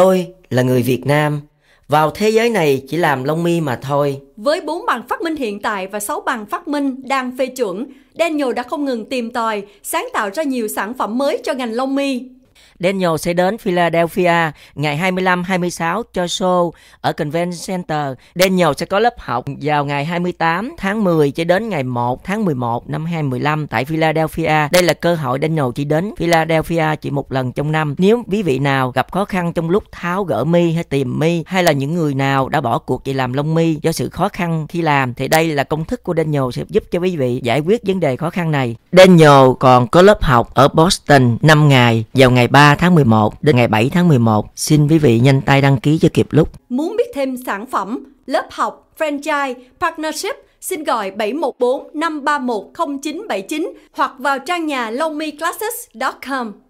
Tôi là người Việt Nam, vào thế giới này chỉ làm lông mi mà thôi. Với 4 bằng phát minh hiện tại và 6 bằng phát minh đang phê chuẩn, Daniel đã không ngừng tìm tòi, sáng tạo ra nhiều sản phẩm mới cho ngành lông mi. Daniel sẽ đến Philadelphia ngày 25-26 cho show ở Convention Center. Daniel sẽ có lớp học vào ngày 28 tháng 10 cho đến ngày 1 tháng 11 năm 2015 tại Philadelphia. Đây là cơ hội Daniel chỉ đến Philadelphia chỉ một lần trong năm. Nếu quý vị nào gặp khó khăn trong lúc tháo gỡ mi hay tìm mi hay là những người nào đã bỏ cuộc vì làm lông mi do sự khó khăn khi làm thì đây là công thức của Daniel sẽ giúp cho quý vị giải quyết vấn đề khó khăn này. Daniel còn có lớp học ở Boston 5 ngày vào ngày 3 3 tháng 11 đến ngày 7 tháng 11. Xin quý vị nhanh tay đăng ký cho kịp lúc. Muốn biết thêm sản phẩm, lớp học, franchise, partnership, xin gọi 714 531 0979 hoặc vào trang nhà longmeclasses.com.